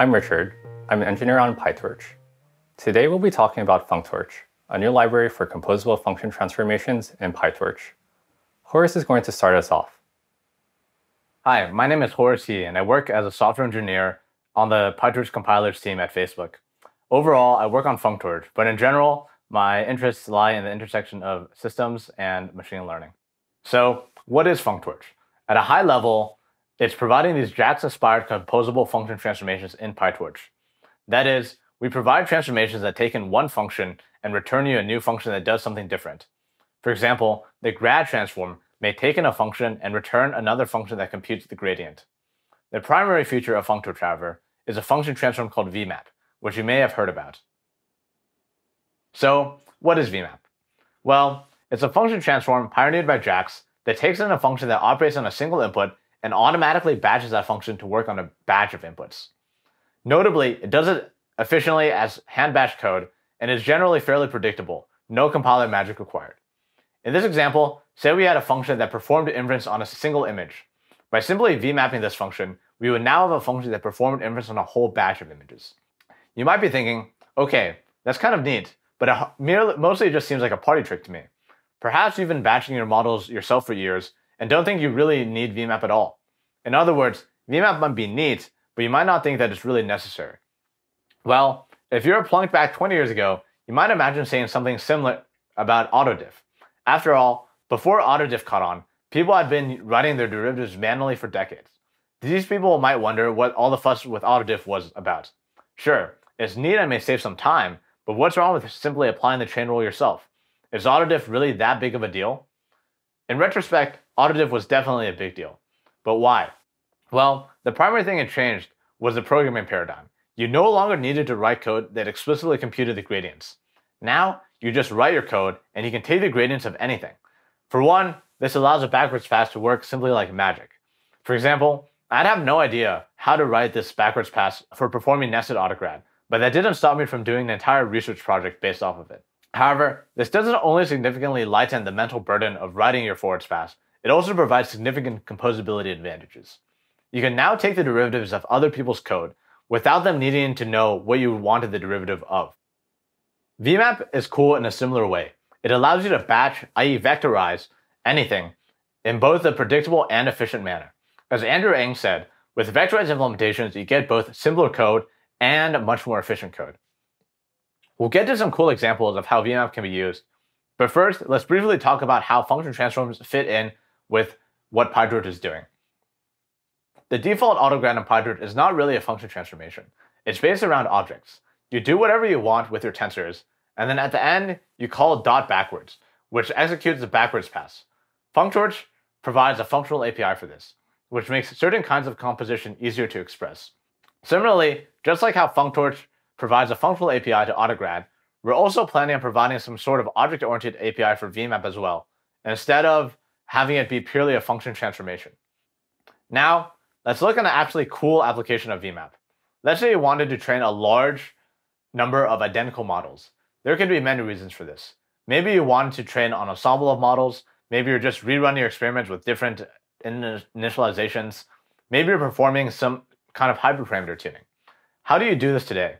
I'm Richard. I'm an engineer on PyTorch. Today we'll be talking about functorch, a new library for composable function transformations in PyTorch. Horace is going to start us off. Hi, my name is Horace He, and I work as a software engineer on the PyTorch compilers team at Facebook. Overall, I work on functorch, but in general, my interests lie in the intersection of systems and machine learning. So, what is functorch? At a high level, it's providing these JAX-inspired composable function transformations in PyTorch. That is, we provide transformations that take in one function and return you a new function that does something different. For example, the grad transform may take in a function and return another function that computes the gradient. The primary feature of FunctoTraver is a function transform called vmap, which you may have heard about. So, what is vmap? Well, it's a function transform pioneered by JAX that takes in a function that operates on a single input and automatically batches that function to work on a batch of inputs. Notably, it does it efficiently as hand batch code and is generally fairly predictable, no compiler magic required. In this example, say we had a function that performed inference on a single image. By simply vmapping this function, we would now have a function that performed inference on a whole batch of images. You might be thinking, okay, that's kind of neat, but it mostly it just seems like a party trick to me. Perhaps you've been batching your models yourself for years and don't think you really need VMAP at all. In other words, VMAP might be neat, but you might not think that it's really necessary. Well, if you're a plunk back 20 years ago, you might imagine saying something similar about autodiff. After all, before autodiff caught on, people had been writing their derivatives manually for decades. These people might wonder what all the fuss with autodiff was about. Sure, it's neat and may save some time, but what's wrong with simply applying the chain rule yourself? Is autodiff really that big of a deal? In retrospect, Auditive was definitely a big deal. But why? Well, the primary thing it changed was the programming paradigm. You no longer needed to write code that explicitly computed the gradients. Now, you just write your code and you can take the gradients of anything. For one, this allows a backwards pass to work simply like magic. For example, I'd have no idea how to write this backwards pass for performing nested autograd, but that didn't stop me from doing an entire research project based off of it. However, this doesn't only significantly lighten the mental burden of writing your forwards pass, it also provides significant composability advantages. You can now take the derivatives of other people's code without them needing to know what you wanted the derivative of. VMAP is cool in a similar way. It allows you to batch, i.e. vectorize, anything in both a predictable and efficient manner. As Andrew Ng said, with vectorized implementations, you get both simpler code and much more efficient code. We'll get to some cool examples of how VMAP can be used, but first, let's briefly talk about how function transforms fit in with what PyTorch is doing. The default autograd in PyTorch is not really a function transformation. It's based around objects. You do whatever you want with your tensors, and then at the end, you call dot backwards, which executes the backwards pass. Funtorch provides a functional API for this, which makes certain kinds of composition easier to express. Similarly, just like how Funtorch provides a functional API to Autograd, we're also planning on providing some sort of object-oriented API for VMAP as well. Instead of having it be purely a function transformation. Now, let's look at an actually cool application of VMAP. Let's say you wanted to train a large number of identical models. There could be many reasons for this. Maybe you wanted to train on ensemble of models. Maybe you're just rerunning your experiments with different initializations. Maybe you're performing some kind of hyperparameter tuning. How do you do this today?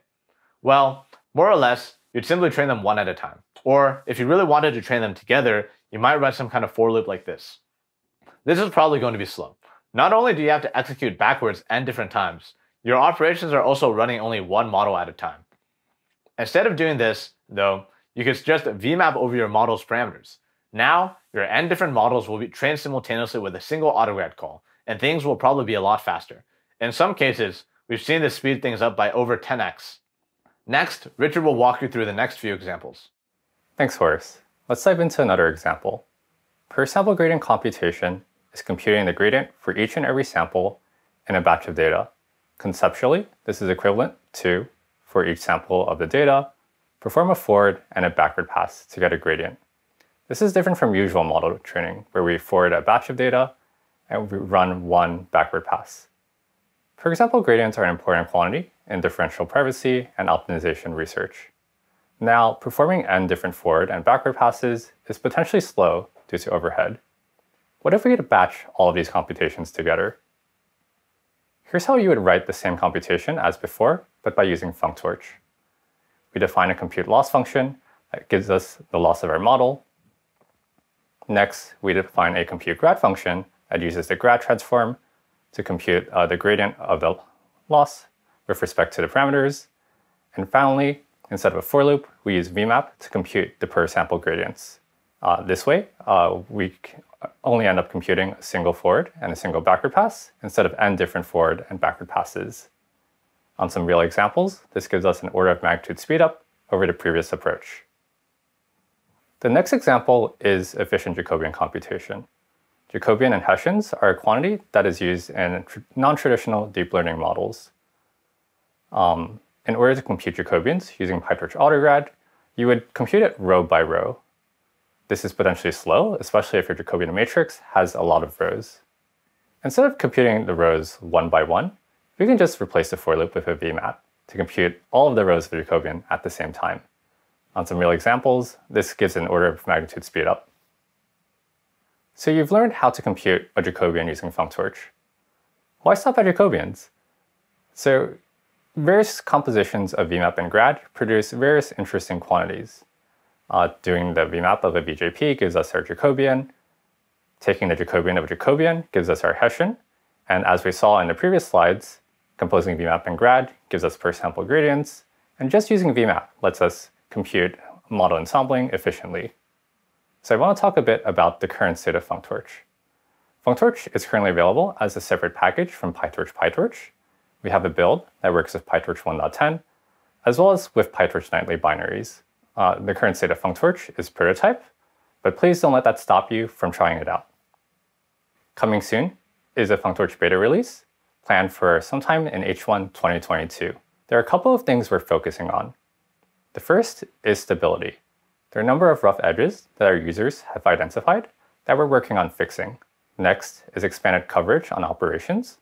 Well, more or less, you'd simply train them one at a time. Or if you really wanted to train them together, you might run some kind of for loop like this. This is probably going to be slow. Not only do you have to execute backwards and different times, your operations are also running only one model at a time. Instead of doing this, though, you could just vmap over your model's parameters. Now, your n different models will be trained simultaneously with a single autograd call, and things will probably be a lot faster. In some cases, we've seen this speed things up by over 10x. Next, Richard will walk you through the next few examples. Thanks, Horace. Let's dive into another example. Per sample gradient computation is computing the gradient for each and every sample in a batch of data. Conceptually, this is equivalent to, for each sample of the data, perform a forward and a backward pass to get a gradient. This is different from usual model training, where we forward a batch of data and we run one backward pass. For example, gradients are an important quantity in differential privacy and optimization research. Now, performing n different forward and backward passes is potentially slow due to overhead. What if we could batch all of these computations together? Here's how you would write the same computation as before, but by using functorch. We define a compute loss function that gives us the loss of our model. Next, we define a compute grad function that uses the grad transform to compute uh, the gradient of the loss with respect to the parameters. And finally, Instead of a for loop, we use vmap to compute the per sample gradients. Uh, this way, uh, we only end up computing a single forward and a single backward pass instead of n different forward and backward passes. On some real examples, this gives us an order of magnitude speedup over the previous approach. The next example is efficient Jacobian computation. Jacobian and Hessians are a quantity that is used in non-traditional deep learning models. Um, in order to compute Jacobians using PyTorch AutoGrad, you would compute it row by row. This is potentially slow, especially if your Jacobian matrix has a lot of rows. Instead of computing the rows one by one, we can just replace the for loop with a VMAP to compute all of the rows of the Jacobian at the same time. On some real examples, this gives an order of magnitude speed up. So you've learned how to compute a Jacobian using PyTorch. Why stop at Jacobians? So Various compositions of VMAP and grad produce various interesting quantities. Uh, doing the VMAP of a BJP gives us our Jacobian, taking the Jacobian of a Jacobian gives us our Hessian, and as we saw in the previous slides, composing VMAP and grad gives us per sample gradients, and just using VMAP lets us compute model ensembling efficiently. So I want to talk a bit about the current state of FunkTorch. FunkTorch is currently available as a separate package from PyTorch PyTorch, we have a build that works with PyTorch 1.10, as well as with PyTorch nightly binaries. Uh, the current state of PunkTorch is prototype, but please don't let that stop you from trying it out. Coming soon is a PunkTorch beta release, planned for sometime in H1 2022. There are a couple of things we're focusing on. The first is stability. There are a number of rough edges that our users have identified that we're working on fixing. Next is expanded coverage on operations,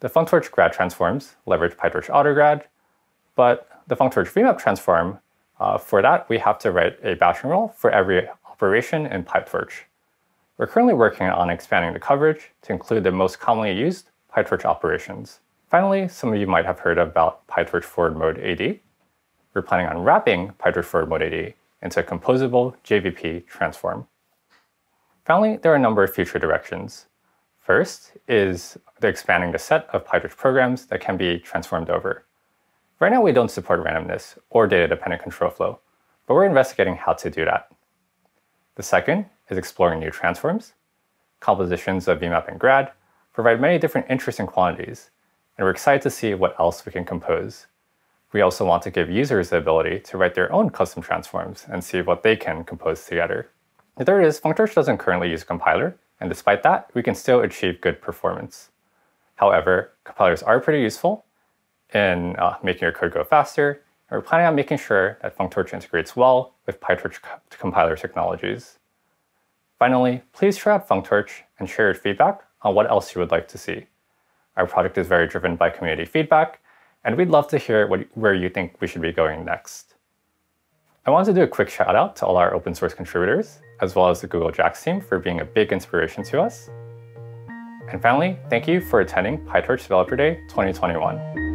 the PhunTorch grad transforms leverage PyTorch autograd, but the PhunTorch VMAP transform, uh, for that we have to write a batching rule for every operation in PyTorch. We're currently working on expanding the coverage to include the most commonly used PyTorch operations. Finally, some of you might have heard about PyTorch forward mode AD. We're planning on wrapping PyTorch forward mode AD into a composable JVP transform. Finally, there are a number of future directions. First is expanding the set of PyTorch programs that can be transformed over. Right now, we don't support randomness or data-dependent control flow, but we're investigating how to do that. The second is exploring new transforms. Compositions of VMAP and grad provide many different interesting quantities, and we're excited to see what else we can compose. We also want to give users the ability to write their own custom transforms and see what they can compose together. The third is Functorch doesn't currently use a compiler, and despite that, we can still achieve good performance. However, compilers are pretty useful in uh, making your code go faster, and we're planning on making sure that PhunTorch integrates well with PyTorch compiler technologies. Finally, please try out PhunTorch and share your feedback on what else you would like to see. Our project is very driven by community feedback, and we'd love to hear what, where you think we should be going next. I wanted to do a quick shout out to all our open source contributors, as well as the Google Jax team for being a big inspiration to us. And finally, thank you for attending PyTorch Developer Day 2021.